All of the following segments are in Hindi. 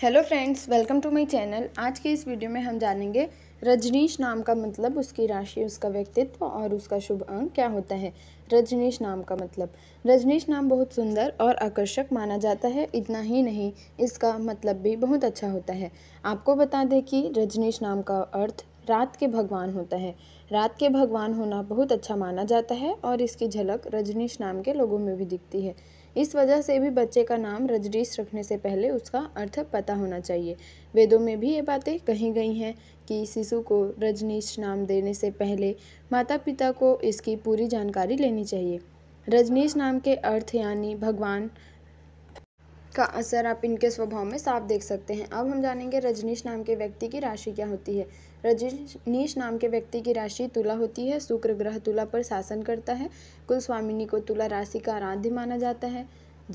hello friends welcome to my channel आज के इस वीडियो में हम जानेंगे रजनीश नाम का मतलब उसकी राशि उसका व्यक्तित्व और उसका शुभ अंक क्या होता है रजनीश नाम का मतलब रजनीश नाम बहुत सुंदर और आकर्षक माना जाता है इतना ही नहीं इसका मतलब भी बहुत अच्छा होता है आपको बता दें कि रजनीश नाम का अर्थ रात के भगवान होता है रात के भगवान होना बहुत अच्छा माना जाता है और इसकी झलक रजनीश नाम के लोगों में भी दिखती है इस वजह से भी बच्चे का नाम रजनीश रखने से पहले उसका अर्थ पता होना चाहिए वेदों में भी ये बातें कही गई हैं कि शिशु को रजनीश नाम देने से पहले माता पिता को इसकी पूरी जानकारी लेनी चाहिए रजनीश नाम के अर्थ यानी भगवान का असर आप इनके स्वभाव में साफ देख सकते हैं अब हम जानेंगे रजनीश नाम के व्यक्ति की राशि क्या होती है रजनीश नाम के व्यक्ति की राशि तुला होती है शुक्र ग्रह तुला पर शासन करता है कुल स्वामिनी को तुला राशि का आराध्य माना जाता है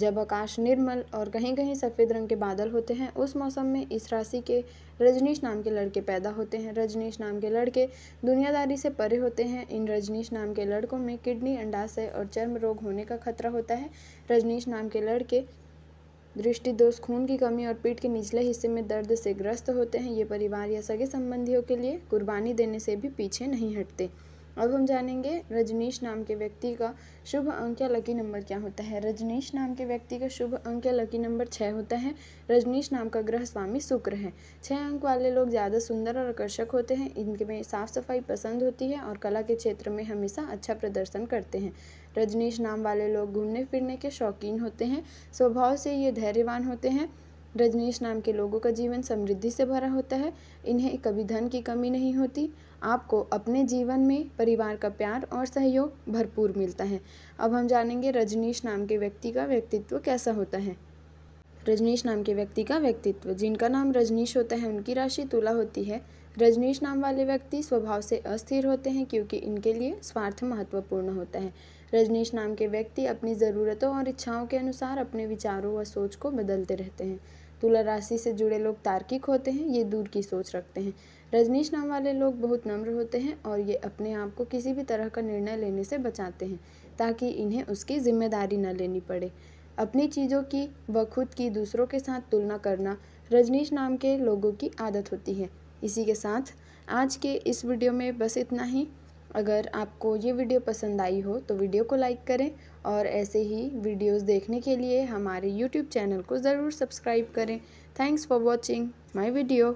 जब आकाश निर्मल और कहीं कहीं सफ़ेद रंग के बादल होते हैं उस मौसम में इस राशि के रजनीश नाम के लड़के पैदा होते हैं रजनीश नाम के लड़के दुनियादारी से परे होते हैं इन रजनीश नाम के लड़कों में किडनी अंडाशय और चर्म रोग होने का खतरा होता है रजनीश नाम के लड़के दृष्टि दोष खून की कमी और पीठ के निचले हिस्से में दर्द से ग्रस्त होते हैं ये परिवार या सगे संबंधियों के लिए कुर्बानी देने से भी पीछे नहीं हटते अब हम जानेंगे रजनीश नाम के व्यक्ति का शुभ अंक या लकी नंबर क्या होता है रजनीश नाम के व्यक्ति का शुभ अंक या लकी नंबर छः होता है रजनीश नाम का ग्रह स्वामी शुक्र है छः अंक वाले लोग ज़्यादा सुंदर और आकर्षक होते हैं इनके में साफ सफाई पसंद होती है और कला के क्षेत्र में हमेशा अच्छा प्रदर्शन करते हैं रजनीश नाम वाले लोग घूमने फिरने के शौकीन होते हैं स्वभाव से ये धैर्यवान होते हैं रजनीश नाम के लोगों का जीवन समृद्धि से भरा होता है इन्हें कभी धन की कमी नहीं होती आपको अपने जीवन में परिवार का प्यार और सहयोग भरपूर मिलता है अब हम जानेंगे रजनीश नाम के व्यक्ति का व्यक्तित्व कैसा होता है रजनीश नाम के व्यक्ति का व्यक्तित्व जिनका नाम रजनीश होता है उनकी राशि तुला होती है रजनीश नाम वाले व्यक्ति स्वभाव से अस्थिर होते हैं क्योंकि इनके लिए स्वार्थ महत्वपूर्ण होता है रजनीश नाम के व्यक्ति अपनी ज़रूरतों और इच्छाओं के अनुसार अपने विचारों व सोच को बदलते रहते हैं तुला राशि से जुड़े लोग तार्किक होते हैं ये दूर की सोच रखते हैं रजनीश नाम वाले लोग बहुत नम्र होते हैं और ये अपने आप को किसी भी तरह का निर्णय लेने से बचाते हैं ताकि इन्हें उसकी जिम्मेदारी न लेनी पड़े अपनी चीज़ों की व खुद की दूसरों के साथ तुलना करना रजनीश नाम के लोगों की आदत होती है इसी के साथ आज के इस वीडियो में बस इतना ही अगर आपको ये वीडियो पसंद आई हो तो वीडियो को लाइक करें और ऐसे ही वीडियोस देखने के लिए हमारे यूट्यूब चैनल को ज़रूर सब्सक्राइब करें thanks for watching my video